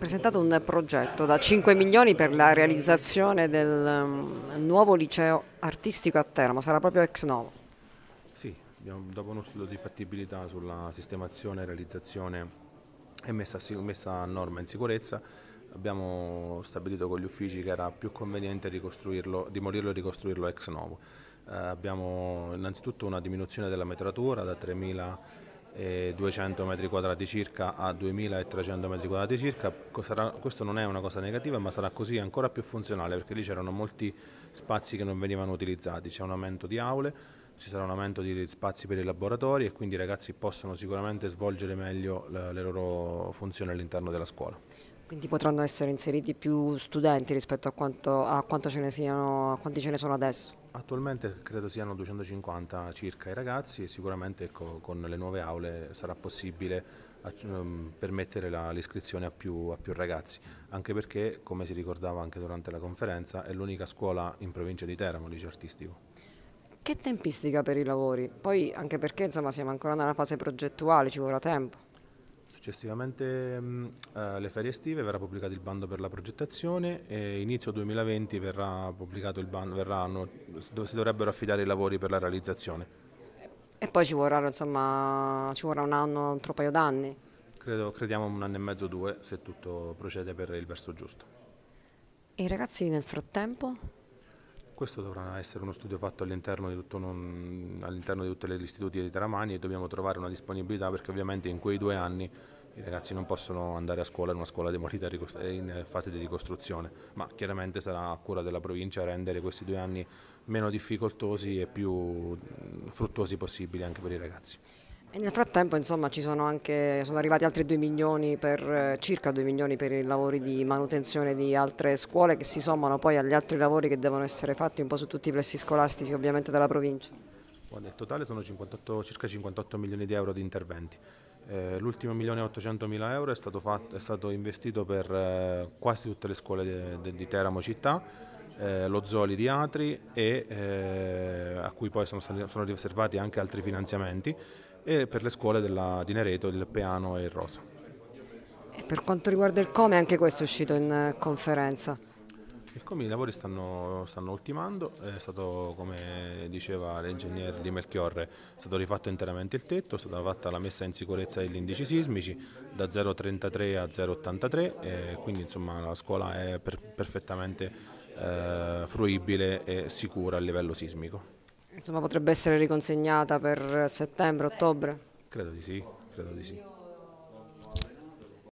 presentato un progetto da 5 milioni per la realizzazione del um, nuovo liceo artistico a Teramo, sarà proprio ex novo? Sì, dopo uno studio di fattibilità sulla sistemazione, realizzazione e messa, messa a norma in sicurezza, abbiamo stabilito con gli uffici che era più conveniente demolirlo e ricostruirlo ex novo. Eh, abbiamo innanzitutto una diminuzione della metratura da 3.000 200 metri quadrati circa a 2300 metri quadrati circa questo non è una cosa negativa ma sarà così ancora più funzionale perché lì c'erano molti spazi che non venivano utilizzati c'è un aumento di aule ci sarà un aumento di spazi per i laboratori e quindi i ragazzi possono sicuramente svolgere meglio le loro funzioni all'interno della scuola quindi potranno essere inseriti più studenti rispetto a, quanto, a, quanto ce siano, a quanti ce ne sono adesso? Attualmente credo siano 250 circa i ragazzi e sicuramente ecco, con le nuove aule sarà possibile eh, ehm, permettere l'iscrizione a, a, più ragazzi, anche perché, come si ricordava anche durante la conferenza, è l'unica scuola in provincia di Teramo, liceo artistico. Che tempistica per i lavori? Poi anche perché insomma, siamo ancora nella fase progettuale, ci vorrà tempo. Successivamente mh, mm, eh, alle ferie estive verrà pubblicato il bando per la progettazione e inizio 2020 verrà pubblicato il bando, verranno, si dovrebbero affidare i lavori per la realizzazione. E poi ci vorrà, insomma, ci vorrà un anno, un altro paio d'anni? Credo, crediamo un anno e mezzo, due, se tutto procede per il verso giusto. E i ragazzi nel frattempo? Questo dovrà essere uno studio fatto all'interno di, all di tutti gli istituti di Teramani e dobbiamo trovare una disponibilità perché ovviamente in quei due anni i ragazzi non possono andare a scuola in una scuola demolita eh, in fase di ricostruzione, ma chiaramente sarà a cura della provincia rendere questi due anni meno difficoltosi e più mm, fruttuosi possibili anche per i ragazzi. E nel frattempo insomma, anche, sono arrivati altri 2 milioni per, eh, circa 2 milioni per i lavori di manutenzione di altre scuole che si sommano poi agli altri lavori che devono essere fatti un po' su tutti i plessi scolastici ovviamente della provincia. Nel totale sono 58, circa 58 milioni di euro di interventi. Eh, L'ultimo 1.800.000 euro è stato, fatto, è stato, investito per eh, quasi tutte le scuole di Teramo città, eh, lo Zoli di Atri e a cui poi sono, sono riservati anche altri finanziamenti e per le scuole della, di Nereto il Peano e il Rosa. E per quanto riguarda il Come, anche questo è uscito in eh, conferenza. Il Come i lavori stanno, stanno, ultimando, è stato come diceva l'ingegnere di Melchiorre, è stato rifatto interamente il tetto, è stata fatta la messa in sicurezza degli indici sismici da 0,33 a 0,83, quindi insomma la scuola è per, perfettamente eh, fruibile e sicura a livello sismico. Insomma potrebbe essere riconsegnata per settembre, ottobre? Credo di sì, credo di sì.